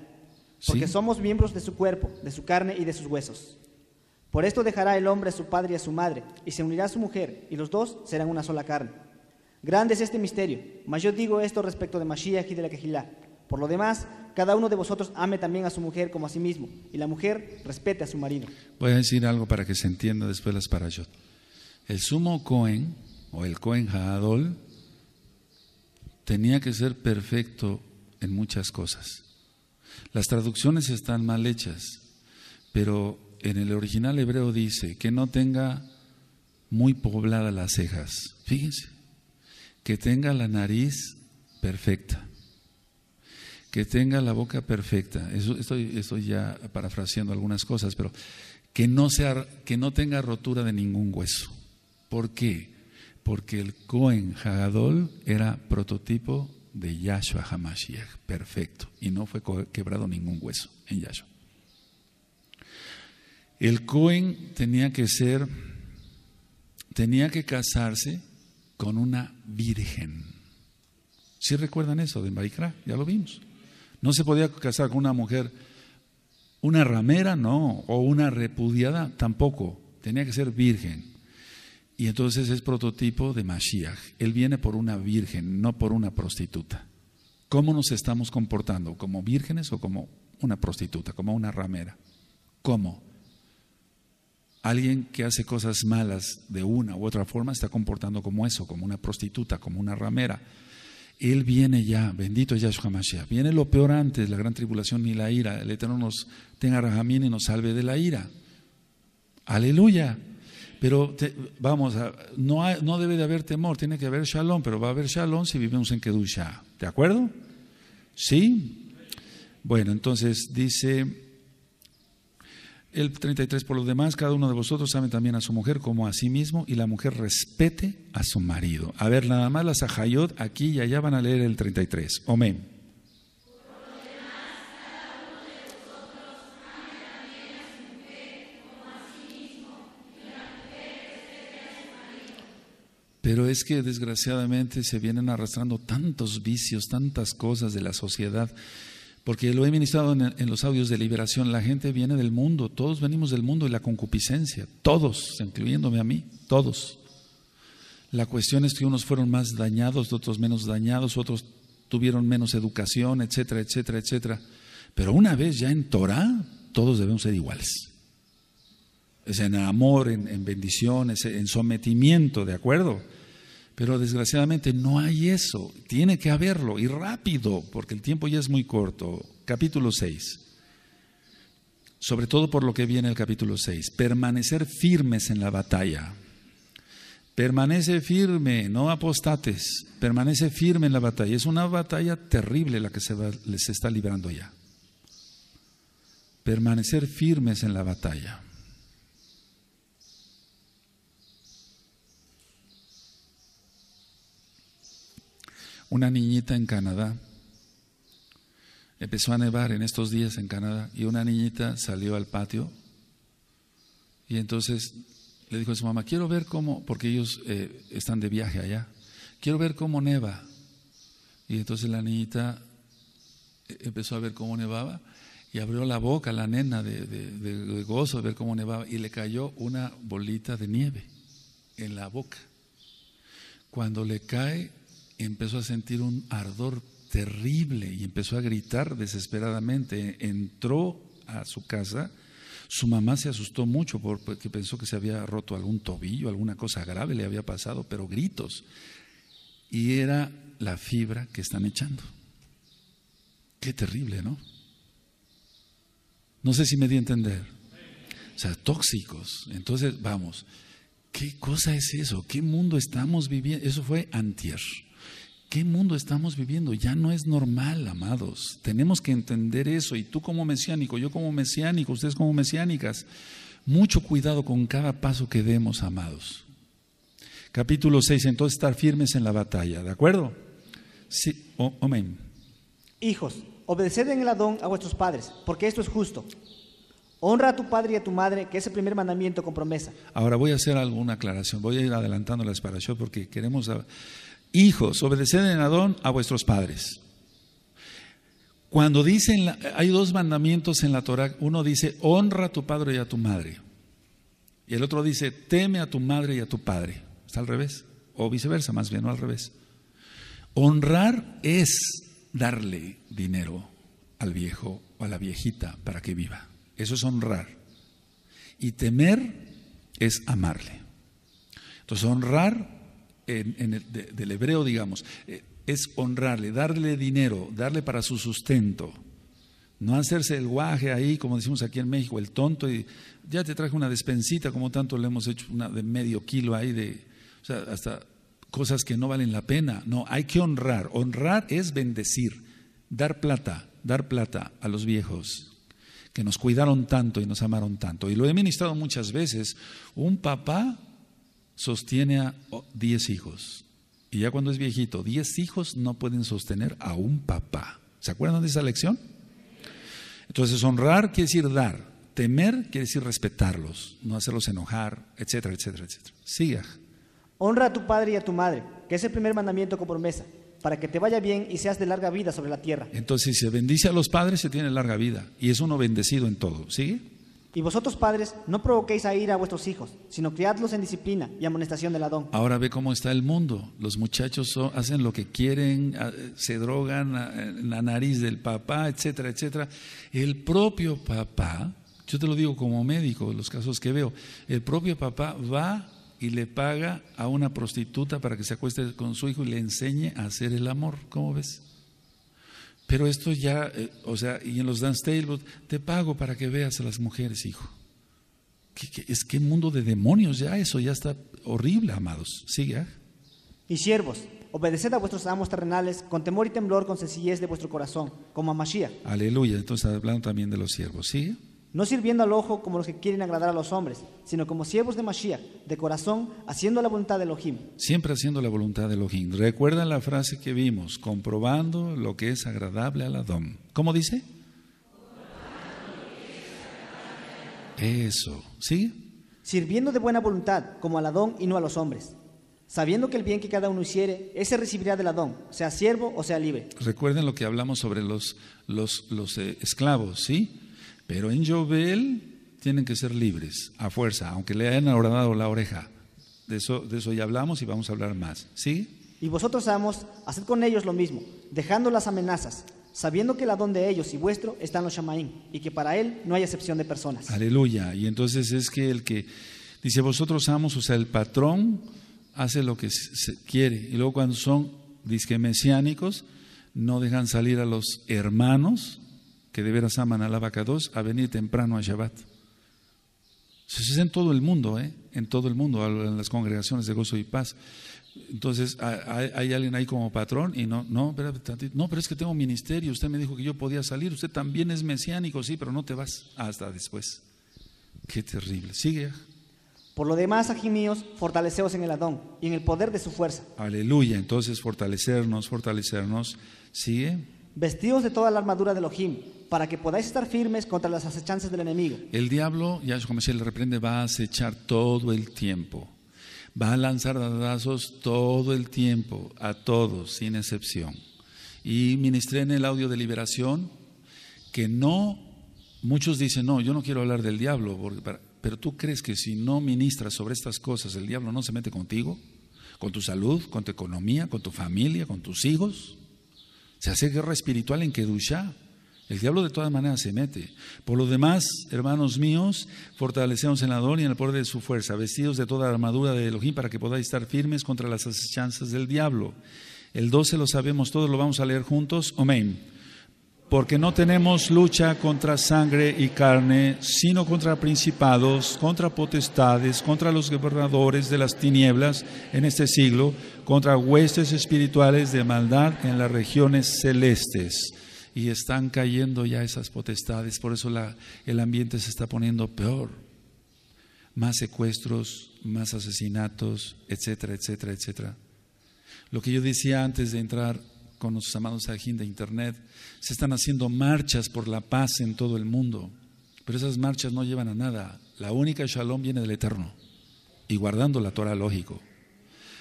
Porque somos miembros de su cuerpo, de su carne y de sus huesos. Por esto dejará el hombre a su padre y a su madre, y se unirá a su mujer, y los dos serán una sola carne. Grande es este misterio, mas yo digo esto respecto de Mashiach y de la Kejilá. Por lo demás, cada uno de vosotros ame también a su mujer como a sí mismo, y la mujer respete a su marido. Voy a decir algo para que se entienda después las parashot. El sumo Cohen, o el Cohen Haadol, tenía que ser perfecto en muchas cosas. Las traducciones están mal hechas, pero en el original hebreo dice que no tenga muy pobladas las cejas. Fíjense, que tenga la nariz perfecta, que tenga la boca perfecta. estoy, ya parafraseando algunas cosas, pero que no, sea, que no tenga rotura de ningún hueso. ¿Por qué? Porque el Cohen Hagadol era prototipo de Yahshua Hamashiach, perfecto, y no fue quebrado ningún hueso en Yahshua. El Cohen tenía que ser, tenía que casarse con una virgen. ¿Sí recuerdan eso de Maricrá? Ya lo vimos. No se podía casar con una mujer, una ramera, no, o una repudiada, tampoco. Tenía que ser virgen. Y entonces es prototipo de Mashiach. Él viene por una virgen, no por una prostituta. ¿Cómo nos estamos comportando? ¿Como vírgenes o como una prostituta, como una ramera? ¿Cómo? alguien que hace cosas malas de una u otra forma está comportando como eso, como una prostituta, como una ramera. Él viene ya, bendito Yahshua Mashiach. Viene lo peor antes, la gran tribulación y la ira. El Eterno nos tenga rajamín y nos salve de la ira. Aleluya. Pero vamos, a, no, no debe de haber temor, tiene que haber shalom, pero va a haber shalom si vivimos en Kedusha. ¿De acuerdo? ¿Sí? Bueno, entonces dice el 33, por lo demás, cada uno de vosotros ame también a su mujer como a sí mismo y la mujer respete a su marido. A ver, nada más las ajayot aquí y allá van a leer el 33. Amén. Pero es que desgraciadamente se vienen arrastrando tantos vicios, tantas cosas de la sociedad porque lo he ministrado en, los audios de liberación, la gente viene del mundo, todos venimos del mundo y la concupiscencia, todos, incluyéndome a mí, todos. La cuestión es que unos fueron más dañados, otros menos dañados, otros tuvieron menos educación, etcétera, etcétera, etcétera. Pero una vez ya en Torah, todos debemos ser iguales. Es en amor, en, bendición, bendiciones, en sometimiento, ¿de acuerdo? Pero desgraciadamente no hay eso. Tiene que haberlo y rápido, porque el tiempo ya es muy corto. Capítulo 6. Sobre todo por lo que viene el capítulo 6. Permanecer firmes en la batalla. Permanece firme, no apostates. Permanece firme en la batalla. Es una batalla terrible la que se, les está librando ya. Permanecer firmes en la batalla. una niñita en Canadá. Empezó a nevar en estos días en Canadá y una niñita salió al patio y entonces le dijo a su mamá, quiero ver cómo, porque ellos eh, están de viaje allá, quiero ver cómo neva. Y entonces la niñita eh, empezó a ver cómo nevaba y abrió la boca la nena de, de, gozo de ver cómo nevaba y le cayó una bolita de nieve en la boca. Cuando le cae empezó a sentir un ardor terrible y empezó a gritar desesperadamente. Entró a su casa. Su mamá se asustó mucho porque pensó que se había roto algún tobillo, alguna cosa grave le había pasado, pero gritos. Y era la fibra que están echando. Qué terrible, ¿no? No sé si me di a entender. O sea, tóxicos. Entonces, vamos, ¿qué cosa es eso? ¿Qué mundo estamos viviendo? Eso fue antier. ¿Qué mundo estamos viviendo? Ya no es normal, amados. Tenemos que entender eso. Y tú como mesiánico, yo como mesiánico, ustedes como mesiánicas, mucho cuidado con cada paso que demos, amados. Capítulo 6, entonces estar firmes en la batalla, ¿de acuerdo? Sí, amén. Hijos, obedeced en el Adón a vuestros padres, porque esto es justo. Honra a tu padre y a tu madre, que es el primer mandamiento con promesa. Ahora voy a hacer alguna aclaración, voy a ir adelantando la esparación porque queremos... Hijos, obedeced en Adón a vuestros padres. Cuando dicen, hay dos mandamientos en la Torah, uno dice, honra a tu padre y a tu madre. Y el otro dice, teme a tu madre y a tu padre. Está al revés, o viceversa, más bien, no al revés. Honrar es darle dinero al viejo o a la viejita para que viva. Eso es honrar. Y temer es amarle. Entonces honrar del hebreo, digamos, eh, es honrarle, darle dinero, darle para su sustento. No hacerse el guaje ahí, como decimos aquí en México, el tonto, y ya te traje una despensita, como tanto le hemos hecho, una de medio kilo ahí, de, hasta cosas que no valen la pena. No, hay que honrar. Honrar es bendecir, dar plata, dar plata a los viejos que nos cuidaron tanto y nos amaron tanto. Y lo he ministrado muchas veces. Un papá sostiene a diez hijos. Y ya cuando es viejito, diez hijos no pueden sostener a un papá. ¿Se acuerdan de esa lección? Entonces, honrar quiere decir dar. Temer quiere decir respetarlos, no hacerlos enojar, etcétera, etcétera, etcétera. Siga. Honra a tu padre y a tu madre, que es el primer mandamiento con promesa, para que te vaya bien y seas de larga vida sobre la tierra. Entonces, si se bendice a los padres, se tiene larga vida. Y es uno bendecido en todo. ¿Sigue? Y vosotros padres, no provoquéis a ir a vuestros hijos, sino criadlos en disciplina y amonestación del Adón. Ahora ve cómo está el mundo. Los muchachos hacen lo que quieren, ah, se drogan ah, en la nariz del papá, etcétera, etcétera. El propio papá, yo te lo digo como médico, los casos que veo, el propio papá va y le paga a una prostituta para que se acueste con su hijo y le enseñe a hacer el amor. ¿Cómo ves? Pero esto ya, eh, o sea, y en los dance tables, te pago para que veas a las mujeres, hijo. es que mundo de demonios ya eso, ya está horrible, amados. Sigue. Ah? Y siervos, obedeced a vuestros amos terrenales con temor y temblor, con sencillez de vuestro corazón, como a Mashiach. Aleluya, entonces hablando también de los siervos. Sigue no sirviendo al ojo como los que quieren agradar a los hombres, sino como siervos de Mashiach, de corazón, haciendo la voluntad de Elohim. Siempre haciendo la voluntad de Elohim. Recuerda la frase que vimos, comprobando lo que es agradable al Adón. ¿Cómo dice? Eso. ¿Sigue? Sirviendo de buena voluntad, como al Adón y no a los hombres. Sabiendo que el bien que cada uno hiciere, ese recibirá del Adón, sea siervo o sea libre. Recuerden lo que hablamos sobre los, los, eh, esclavos, ¿sí? Pero en Jobel tienen que ser libres, a fuerza, aunque le hayan ahorrado la oreja. De eso, de eso ya hablamos y vamos a hablar más. ¿Sí? Y vosotros, amos, haced con ellos lo mismo, dejando las amenazas, sabiendo que el adón de ellos y vuestro están los Shamaín, y que para él no hay excepción de personas. Aleluya. Y entonces es que el que dice vosotros, amos, o sea, el patrón hace lo que se quiere. Y luego cuando son que mesiánicos, no dejan salir a los hermanos de veras aman vaca dos, a venir temprano a Shabbat. Se es en todo el mundo, ¿eh? en todo el mundo, en las congregaciones de gozo y paz. Entonces, hay, alguien ahí como patrón y no, no, pero, no, pero es que tengo ministerio, usted me dijo que yo podía salir, usted también es mesiánico, sí, pero no te vas hasta después. Qué terrible. Sigue. Por lo demás, ajimíos, fortaleceos en el Adón y en el poder de su fuerza. Aleluya. Entonces, fortalecernos, fortalecernos. Sigue. Vestidos de toda la armadura de Elohim, para que podáis estar firmes contra las acechanzas del enemigo. El diablo, ya como se le reprende, va a acechar todo el tiempo. Va a lanzar dardazos todo el tiempo, a todos, sin excepción. Y ministré en el audio de liberación que no, muchos dicen, no, yo no quiero hablar del diablo, pero tú crees que si no ministras sobre estas cosas, el diablo no se mete contigo, con tu salud, con tu economía, con tu familia, con tus hijos. Se hace guerra espiritual en que ducha. El diablo de todas maneras se mete. Por lo demás, hermanos míos, fortalecemos en la don y en el poder de su fuerza, vestidos de toda armadura de Elohim para que podáis estar firmes contra las asechanzas del diablo. El 12 lo sabemos todos, lo vamos a leer juntos. Amén. Porque no tenemos lucha contra sangre y carne, sino contra principados, contra potestades, contra los gobernadores de las tinieblas en este siglo, contra huestes espirituales de maldad en las regiones celestes y están cayendo ya esas potestades. Por eso la, el ambiente se está poniendo peor. Más secuestros, más asesinatos, etcétera, etcétera, etcétera. Lo que yo decía antes de entrar con los amados ajín de Internet, se están haciendo marchas por la paz en todo el mundo, pero esas marchas no llevan a nada. La única shalom viene del Eterno y guardando la Torah, lógico.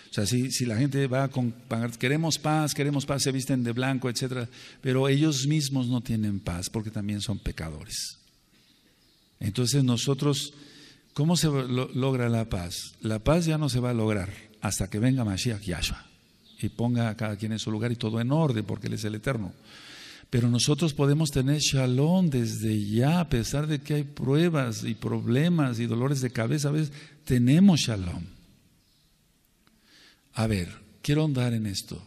O sea, si, la gente va con, queremos paz, queremos paz, se visten de blanco, etcétera, pero ellos mismos no tienen paz porque también son pecadores. Entonces nosotros, ¿cómo se logra la paz? La paz ya no se va a lograr hasta que venga Mashiach Yahshua y ponga a cada quien en su lugar y todo en orden, porque Él es el Eterno. Pero nosotros podemos tener shalom desde ya, a pesar de que hay pruebas y problemas y dolores de cabeza, a veces tenemos shalom. A ver, quiero andar en esto.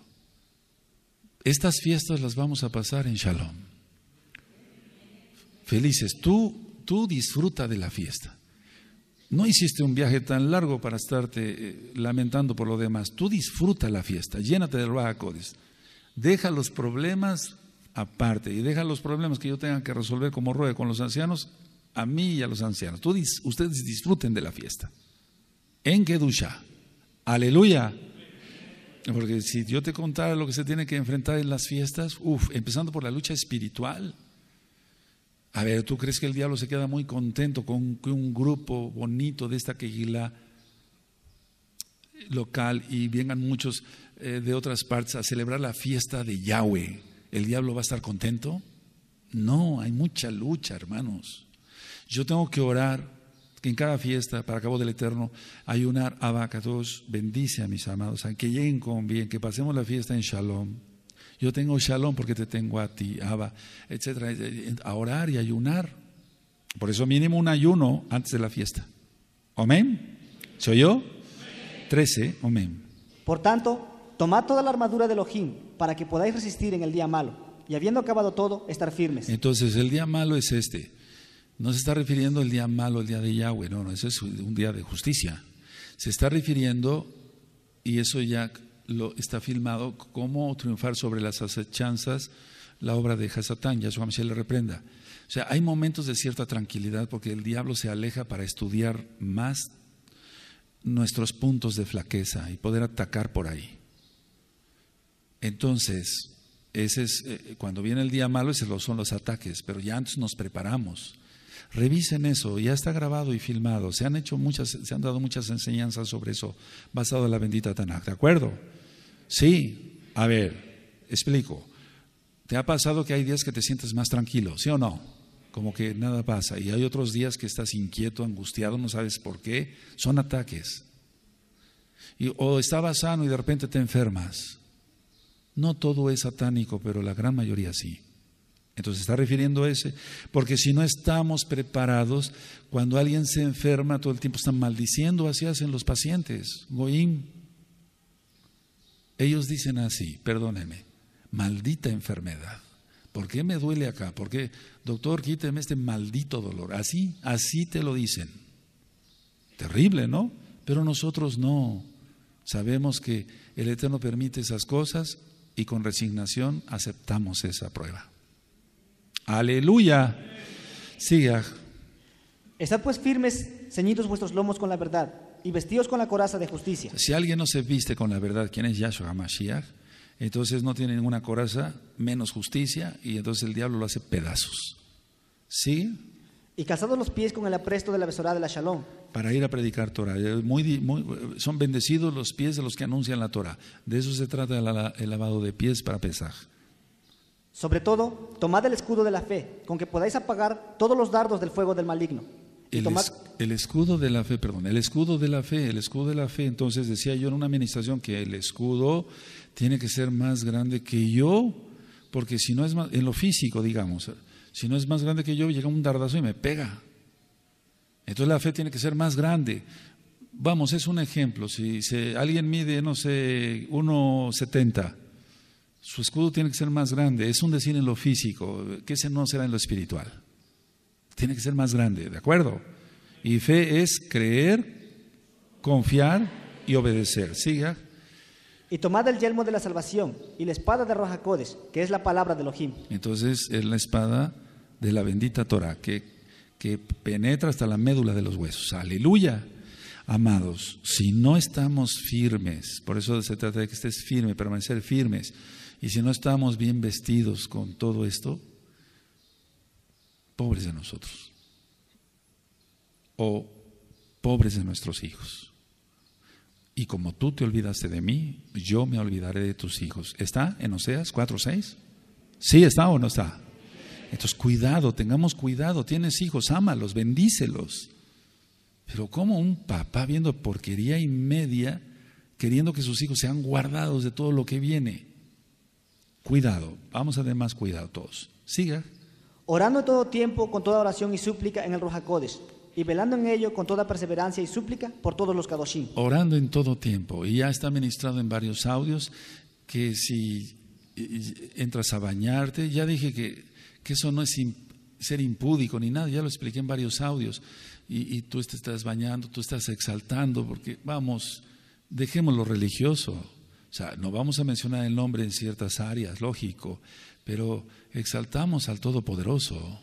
Estas fiestas las vamos a pasar en Shalom. Felices, tú, tú disfruta de la fiesta. No hiciste un viaje tan largo para estarte eh, lamentando por lo demás. Tú disfruta la fiesta, llénate del codis. Deja los problemas aparte y deja los problemas que yo tenga que resolver como rueda con los ancianos a mí y a los ancianos. Tú, ustedes disfruten de la fiesta. En Kedusha. Aleluya. Porque si yo te contara lo que se tiene que enfrentar en las fiestas, uff, empezando por la lucha espiritual. A ver, ¿tú crees que el diablo se queda muy contento con que un grupo bonito de esta quejila local y vengan muchos eh, de otras partes a celebrar la fiesta de Yahweh? ¿El diablo va a estar contento? No, hay mucha lucha, hermanos. Yo tengo que orar que en cada fiesta, para cabo del Eterno, ayunar todos bendice a mis amados, a que lleguen con bien, que pasemos la fiesta en shalom. Yo tengo shalom porque te tengo a ti, Abba, etcétera, eh, eh, a orar y ayunar. Por eso mínimo un ayuno antes de la fiesta. Amén. ¿Soy yo? Trece, Amén. Por tanto, tomad toda la armadura del Ojim para que podáis resistir en el día malo y habiendo acabado todo, estar firmes. Entonces, el día malo es este no se está refiriendo el día malo, el día de Yahweh, no, no, ese es un día de justicia. Se está refiriendo, y eso ya lo está filmado, cómo triunfar sobre las acechanzas, la obra de Hasatán, su Mashiach le reprenda. O sea, hay momentos de cierta tranquilidad porque el diablo se aleja para estudiar más nuestros puntos de flaqueza y poder atacar por ahí. Entonces, ese es, eh, cuando viene el día malo, esos son los ataques, pero ya antes nos preparamos. Revisen eso, ya está grabado y filmado. Se han hecho muchas, se han dado muchas enseñanzas sobre eso, basado en la bendita Tanakh, ¿de acuerdo? Sí, a ver, explico. ¿Te ha pasado que hay días que te sientes más tranquilo, sí o no? Como que nada pasa. Y hay otros días que estás inquieto, angustiado, no sabes por qué. Son ataques. o estabas sano y de repente te enfermas. No todo es satánico, pero la gran mayoría sí. Entonces está refiriendo a ese, porque si no estamos preparados, cuando alguien se enferma todo el tiempo están maldiciendo, así hacen los pacientes, Goim. Ellos dicen así, perdóneme, maldita enfermedad. ¿Por qué me duele acá? ¿Por qué, doctor, quíteme este maldito dolor? Así, así te lo dicen. Terrible, ¿no? Pero nosotros no. Sabemos que el Eterno permite esas cosas y con resignación aceptamos esa prueba. Aleluya. Siga. Estad pues firmes, ceñidos vuestros lomos con la verdad y vestidos con la coraza de justicia. Si alguien no se viste con la verdad, ¿quién es Yahshua HaMashiach? Entonces no tiene ninguna coraza, menos justicia, y entonces el diablo lo hace pedazos. ¿Sí? Y calzados los pies con el apresto de la besorada de la Shalom. Para ir a predicar Torah. Eh, muy, muy, son bendecidos los pies de los que anuncian la Torah. De eso se trata el, lavado de pies para pesar sobre todo, tomad el escudo de la fe, con que podáis apagar todos los dardos del fuego del maligno. el, escudo de la fe, perdón, el escudo de la fe, el escudo de la fe. Entonces decía yo en una administración que el escudo tiene que ser más grande que yo, porque si no es más, en lo físico, digamos, si no es más grande que yo, llega un dardazo y me pega. Entonces la fe tiene que ser más grande. Vamos, es un ejemplo. Si, si alguien mide, no sé, 1,70 su escudo tiene que ser más grande. Es un decir en lo físico, que ese no será en lo espiritual. Tiene que ser más grande, ¿de acuerdo? Y fe es creer, confiar y obedecer. Siga. Y tomad el yelmo de la salvación y la espada de Roja que es la palabra de Elohim. Entonces es la espada de la bendita Torah, que, que penetra hasta la médula de los huesos. Aleluya. Amados, si no estamos firmes, por eso se trata de que estés firme, permanecer firmes y si no estamos bien vestidos con todo esto, pobres de nosotros. O pobres de nuestros hijos. Y como tú te olvidaste de mí, yo me olvidaré de tus hijos. ¿Está en Oseas 6? ¿Sí está o no está? Entonces, cuidado, tengamos cuidado. Tienes hijos, ámalos, bendícelos. Pero, como un papá viendo porquería y media, queriendo que sus hijos sean guardados de todo lo que viene? Cuidado, vamos a tener más cuidado todos. Siga. Orando todo tiempo con toda oración y súplica en el Rojacodes y velando en ello con toda perseverancia y súplica por todos los Kadoshim. Orando en todo tiempo y ya está ministrado en varios audios que si entras a bañarte, ya dije que, que eso no es ser impúdico ni nada, ya lo expliqué en varios audios y, y tú te estás bañando, tú estás exaltando porque vamos, dejemos lo religioso. O sea, no vamos a mencionar el nombre en ciertas áreas, lógico, pero exaltamos al Todopoderoso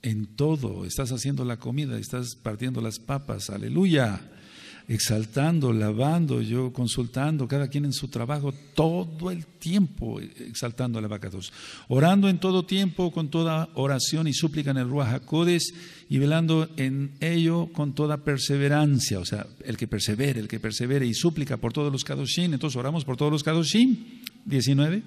en todo. Estás haciendo la comida, estás partiendo las papas, aleluya exaltando, lavando, yo consultando, cada quien en su trabajo, todo el tiempo exaltando a la vaca Orando en todo tiempo, con toda oración y súplica en el Ruach y velando en ello con toda perseverancia. O sea, el que persevere, el que persevere y súplica por todos los Kadoshim. Entonces oramos por todos los Kadoshim. 19.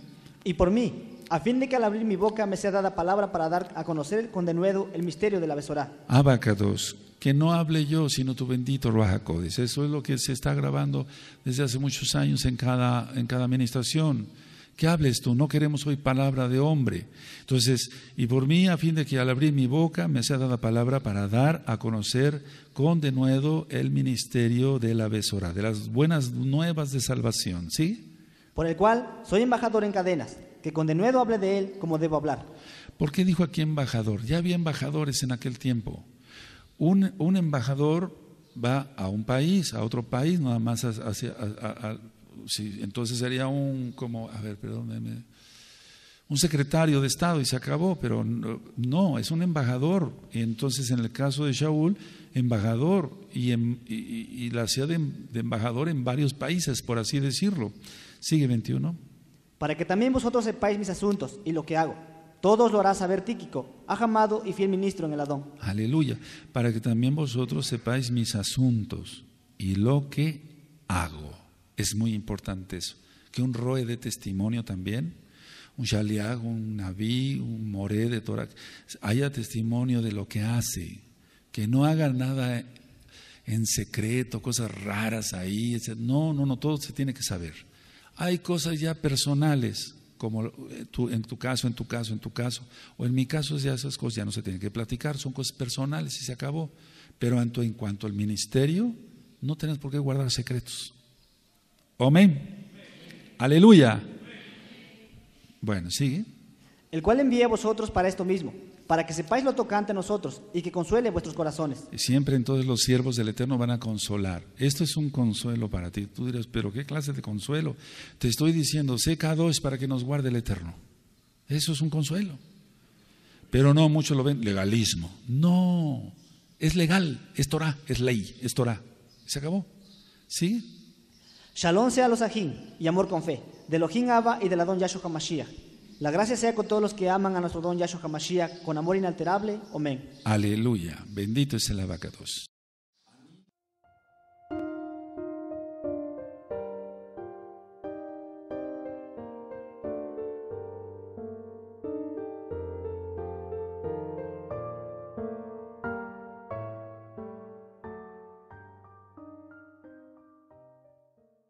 Y por mí a fin de que al abrir mi boca me sea dada palabra para dar a conocer con denuedo el misterio de la besorá. Abacados, que no hable yo, sino tu bendito Ruajacodes. Eso es lo que se está grabando desde hace muchos años en cada, en cada administración. Que hables tú, no queremos hoy palabra de hombre. Entonces, y por mí, a fin de que al abrir mi boca me sea dada palabra para dar a conocer con denuedo el ministerio de la besora, de las buenas nuevas de salvación, ¿sí? Por el cual soy embajador en cadenas que con denuedo hable de él como debo hablar. ¿Por qué dijo aquí embajador? Ya había embajadores en aquel tiempo. Un, embajador va a un país, a otro país, nada más hacia... entonces sería un, como, a ver, perdóneme, un secretario de Estado y se acabó, pero no, es un embajador. y Entonces, en el caso de Shaul, embajador y, la ciudad de, embajador en varios países, por así decirlo. Sigue 21 para que también vosotros sepáis mis asuntos y lo que hago. Todos lo hará saber Tíquico, ajamado y fiel ministro en el Adón. Aleluya, para que también vosotros sepáis mis asuntos y lo que hago. Es muy importante eso. Que un roe de testimonio también, un shaliag, un naví, un moré de Torah, haya testimonio de lo que hace. Que no haga nada en secreto, cosas raras ahí. No, no, no, todo se tiene que saber. Hay cosas ya personales, como eh, en tu caso, en tu caso, en tu caso, o en mi caso ya esas cosas ya no se tienen que platicar, son cosas personales y se acabó. Pero en, en cuanto al ministerio, no tenés por qué guardar secretos. Amén. Aleluya. Bueno, sigue. El cual envía a vosotros para esto mismo para que sepáis lo tocante a nosotros y que consuele vuestros corazones. Siempre entonces los siervos del Eterno van a consolar. Esto es un consuelo para ti. Tú dirás, pero ¿qué clase de consuelo? Te estoy diciendo, sé dos para que nos guarde el Eterno. Eso es un consuelo. Pero no, muchos lo ven, legalismo. No, es legal, es Torah, es ley, es Torah. Se acabó. ¿Sí? Shalom sea los ajín y amor con fe, de Elohim Abba y de la don Yahshua Mashiach. La gracia sea con todos los que aman a nuestro don Yahshua Hamashiach con amor inalterable. Amén. Aleluya. Bendito es el abacados.